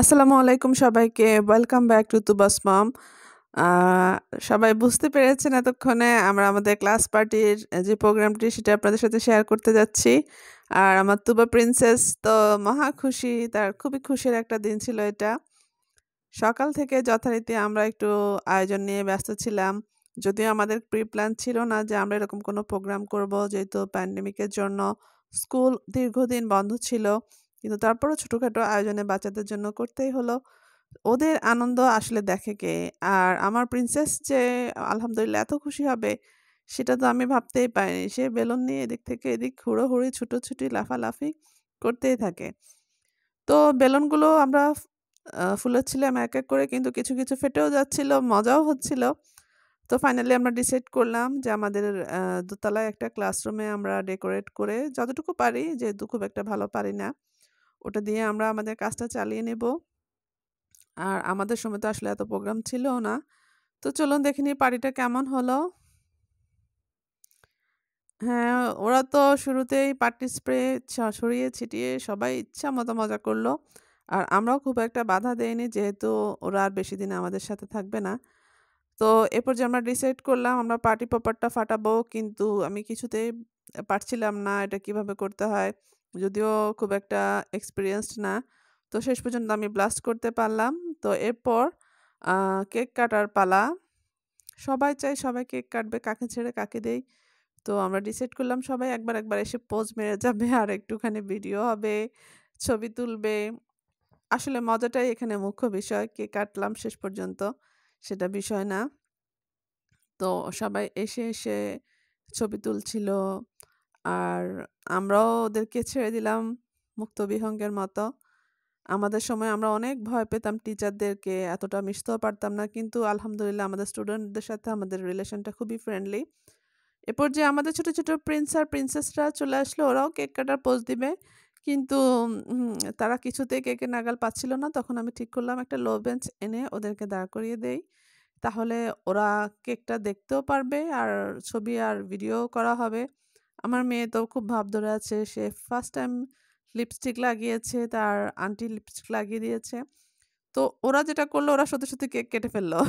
আসসালামু আলাইকুম সবাইকে ওয়েলকাম ব্যাক টু তুবাস মাম সবাই বুঝতে পেরেছেন এতক্ষণে আমরা আমাদের ক্লাস পার্টির যে প্রোগ্রামটি সেটা আপনাদের সাথে শেয়ার করতে যাচ্ছি আর আমার তুবা প্রিন্সেস তো মহা খুশি তার খুবই খুশির একটা দিন ছিল এটা সকাল থেকে যথারীতি আমরা একটু আয়োজন নিয়ে ব্যস্ত ছিলাম যদিও আমাদের প্রি প্ল্যান ছিল না যে আমরা এরকম কোনো প্রোগ্রাম করব যেহেতু প্যান্ডেমিকের জন্য স্কুল দীর্ঘদিন বন্ধ ছিল কিন্তু তারপরও ছোটোখাটো আয়োজনে বাচ্চাদের জন্য করতেই হলো ওদের আনন্দ আসলে দেখে কে আর আমার প্রিন্সেস যে আলহামদুলিল্লাহ এত খুশি হবে সেটা তো আমি ভাবতেই পারিনি সে বেলুন নিয়ে এদিক থেকে এদিক হুড়োহুড়ি ছুটোছুটি লাফালাফি করতেই থাকে তো বেলুনগুলো আমরা ফুলেছিলাম এক এক করে কিন্তু কিছু কিছু ফেটেও যাচ্ছিল মজাও হচ্ছিল তো ফাইনালি আমরা ডিসাইড করলাম যে আমাদের দোতলায় একটা ক্লাসরুমে আমরা ডেকোরেট করে যতটুকু পারি যেহেতু খুব একটা ভালো পারি না ওটা দিয়ে আমরা আমাদের কাজটা চালিয়ে নেব আর আমাদের সময় তো আসলে এত প্রোগ্রাম ছিল না তো চলুন দেখে নিই পার্টিটা কেমন হলো হ্যাঁ ওরা তো শুরুতেই পার্টি স্প্রে ছড়িয়ে ছিটিয়ে সবাই ইচ্ছা মতো মজা করলো আর আমরাও খুব একটা বাধা দেয়নি যেহেতু ওরা আর বেশি দিন আমাদের সাথে থাকবে না তো এরপর যে আমরা ডিসাইড করলাম আমরা পার্টি পপারটা ফাটাবো কিন্তু আমি কিছুতেই পারছিলাম না এটা কিভাবে করতে হয় যদিও খুব একটা এক্সপিরিয়েন্সড না তো শেষ পর্যন্ত আমি ব্লাস্ট করতে পারলাম তো এরপর কেক কাটার পালা সবাই চাই সবাই কেক কাটবে কাকে ছেড়ে কাকে দেই তো আমরা ডিসাইড করলাম সবাই একবার একবার এসে পোজ মেরে যাবে আর একটুখানি ভিডিও হবে ছবি তুলবে আসলে মজাটাই এখানে মুখ্য বিষয় কে কাটলাম শেষ পর্যন্ত সেটা বিষয় না তো সবাই এসে এসে ছবি তুলছিল আর আমরাও ওদেরকে ছেড়ে দিলাম মুক্ত বিহঙ্গের মতো আমাদের সময় আমরা অনেক ভয় পেতাম টিচারদেরকে এতটা মিশতেও পারতাম না কিন্তু আলহামদুলিল্লাহ আমাদের স্টুডেন্টদের সাথে আমাদের রিলেশনটা খুবই ফ্রেন্ডলি এরপর যে আমাদের ছোট ছোট প্রিন্স আর প্রিন্সেসরা চলে আসলো ওরাও কেক কাটার পোজ দিবে কিন্তু তারা কিছুতে কেকের নাগাল পাচ্ছিল না তখন আমি ঠিক করলাম একটা লো বেঞ্চ এনে ওদেরকে দাঁড় করিয়ে দেই তাহলে ওরা কেকটা দেখতেও পারবে আর ছবি আর ভিডিও করা হবে আমার মেয়ে তো খুব ভাব ধরে আছে সে ফার্স্ট টাইম লিপস্টিক লাগিয়েছে তার আন্টি লিপস্টিক লাগিয়ে দিয়েছে তো ওরা যেটা করলো ওরা সত্যি সত্যি কেক কেটে ফেললো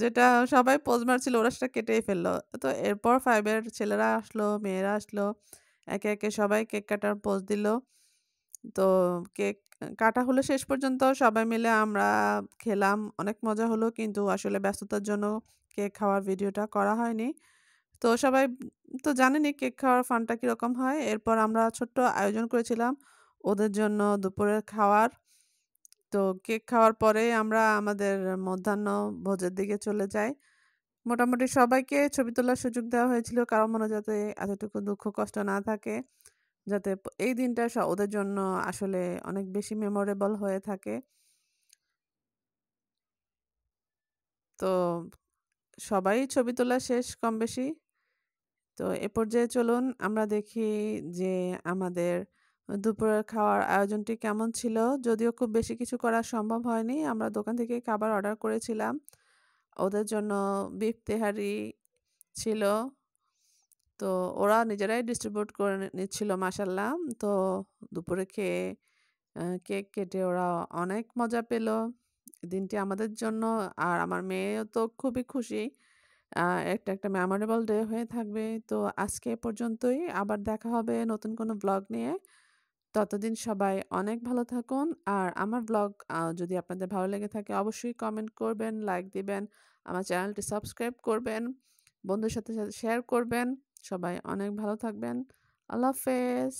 যেটা সবাই পোজ মারছিল ওরা সেটা কেটেই ফেললো তো এরপর ফাইভের ছেলেরা আসলো মেয়েরা আসলো একে একে সবাই কেক কাটার পোজ দিল তো কেক কাটা হলো শেষ পর্যন্ত সবাই মিলে আমরা খেলাম অনেক মজা হলো কিন্তু আসলে ব্যস্ততার জন্য কেক খাওয়ার ভিডিওটা করা হয়নি তো সবাই তো জানেনই কেক খাওয়ার ফানটা কীরকম হয় এরপর আমরা ছোট্ট আয়োজন করেছিলাম ওদের জন্য দুপুরের খাওয়ার তো কেক খাওয়ার পরে আমরা আমাদের মধ্যাহ্ন ভোজের দিকে চলে যাই মোটামুটি সবাইকে ছবি তোলার সুযোগ দেওয়া হয়েছিল কারো মনে যাতে এতটুকু দুঃখ কষ্ট না থাকে যাতে এই দিনটা ওদের জন্য আসলে অনেক বেশি মেমোরেবল হয়ে থাকে তো সবাই ছবি তোলা শেষ কম বেশি তো এ পর্যায়ে চলুন আমরা দেখি যে আমাদের দুপুরের খাওয়ার আয়োজনটি কেমন ছিল যদিও খুব বেশি কিছু করা সম্ভব হয়নি আমরা দোকান থেকে খাবার অর্ডার করেছিলাম ওদের জন্য বিফ তেহারি ছিল তো ওরা নিজেরাই ডিস্ট্রিবিউট করে নিচ্ছিল মাসাল্লাহ তো দুপুরে খেয়ে কেক কেটে ওরা অনেক মজা পেল দিনটি আমাদের জন্য আর আমার মেয়েও তো খুবই খুশি একটা, একটা মেমোরেবল ডে হয়ে থাকবে। তো আজকে এ পর্যন্তই। আবার দেখা হবে নতুন কোনো ব্লগ নিয়ে। ততদিন সবাই অনেক ভালো থাকুন। আর আমার ব্লগ যদি আপনাদের ভালো লেগে থাকে অবশ্যই কমেন্ট করবেন, লাইক দিবেন, আমার চ্যানেলটি সাবস্ক্রাইব করবেন, বন্ধুর সাথে, সাথে শেয়ার করবেন। সবাই অনেক ভালো থাকবেন। আল্লাহ হাফেজ।